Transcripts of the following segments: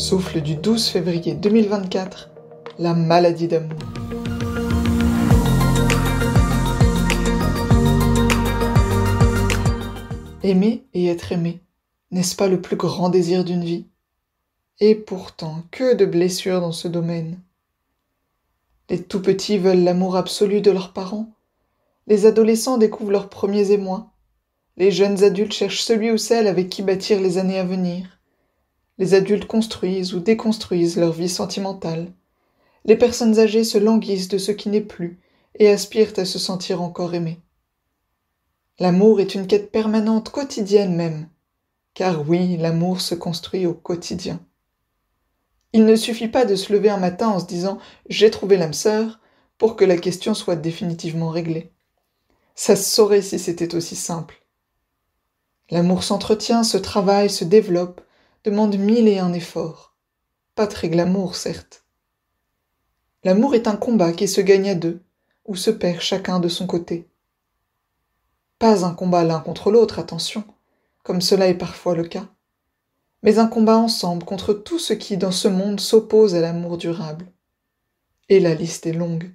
Souffle du 12 février 2024, la maladie d'amour. Aimer et être aimé, n'est-ce pas le plus grand désir d'une vie Et pourtant, que de blessures dans ce domaine. Les tout petits veulent l'amour absolu de leurs parents. Les adolescents découvrent leurs premiers émois. Les jeunes adultes cherchent celui ou celle avec qui bâtir les années à venir. Les adultes construisent ou déconstruisent leur vie sentimentale. Les personnes âgées se languissent de ce qui n'est plus et aspirent à se sentir encore aimées. L'amour est une quête permanente, quotidienne même. Car oui, l'amour se construit au quotidien. Il ne suffit pas de se lever un matin en se disant J'ai trouvé l'âme sœur pour que la question soit définitivement réglée. Ça se saurait si c'était aussi simple. L'amour s'entretient, se travaille, se développe, demande mille et un efforts. Pas très glamour, certes. L'amour est un combat qui se gagne à deux, ou se perd chacun de son côté. Pas un combat l'un contre l'autre, attention, comme cela est parfois le cas, mais un combat ensemble contre tout ce qui, dans ce monde, s'oppose à l'amour durable. Et la liste est longue.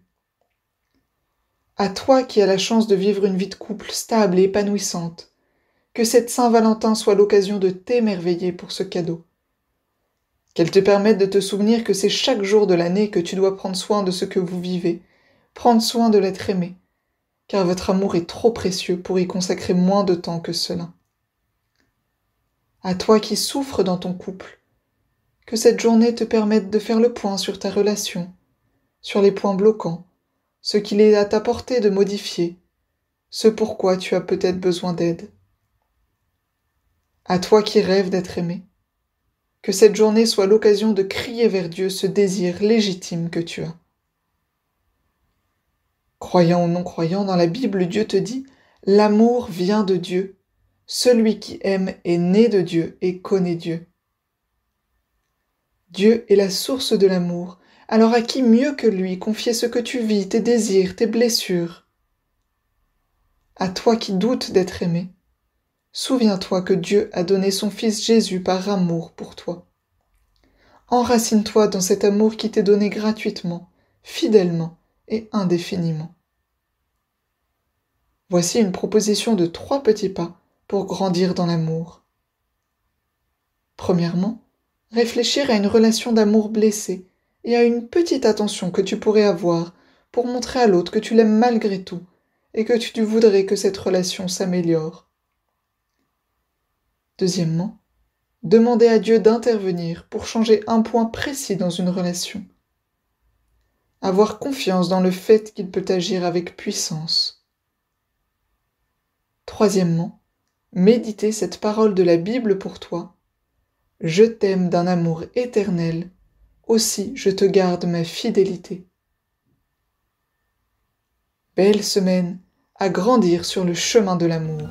À toi qui as la chance de vivre une vie de couple stable et épanouissante, que cette Saint-Valentin soit l'occasion de t'émerveiller pour ce cadeau. Qu'elle te permette de te souvenir que c'est chaque jour de l'année que tu dois prendre soin de ce que vous vivez, prendre soin de l'être aimé, car votre amour est trop précieux pour y consacrer moins de temps que cela. À toi qui souffres dans ton couple, que cette journée te permette de faire le point sur ta relation, sur les points bloquants, ce qu'il est à ta portée de modifier, ce pourquoi tu as peut-être besoin d'aide à toi qui rêves d'être aimé, que cette journée soit l'occasion de crier vers Dieu ce désir légitime que tu as. Croyant ou non croyant, dans la Bible, Dieu te dit, L'amour vient de Dieu. Celui qui aime est né de Dieu et connaît Dieu. Dieu est la source de l'amour, alors à qui mieux que lui confier ce que tu vis, tes désirs, tes blessures À toi qui doutes d'être aimé, Souviens-toi que Dieu a donné son Fils Jésus par amour pour toi. Enracine-toi dans cet amour qui t'est donné gratuitement, fidèlement et indéfiniment. Voici une proposition de trois petits pas pour grandir dans l'amour. Premièrement, réfléchir à une relation d'amour blessée et à une petite attention que tu pourrais avoir pour montrer à l'autre que tu l'aimes malgré tout et que tu voudrais que cette relation s'améliore. Deuxièmement, demander à Dieu d'intervenir pour changer un point précis dans une relation. Avoir confiance dans le fait qu'il peut agir avec puissance. Troisièmement, méditer cette parole de la Bible pour toi. Je t'aime d'un amour éternel, aussi je te garde ma fidélité. Belle semaine à grandir sur le chemin de l'amour.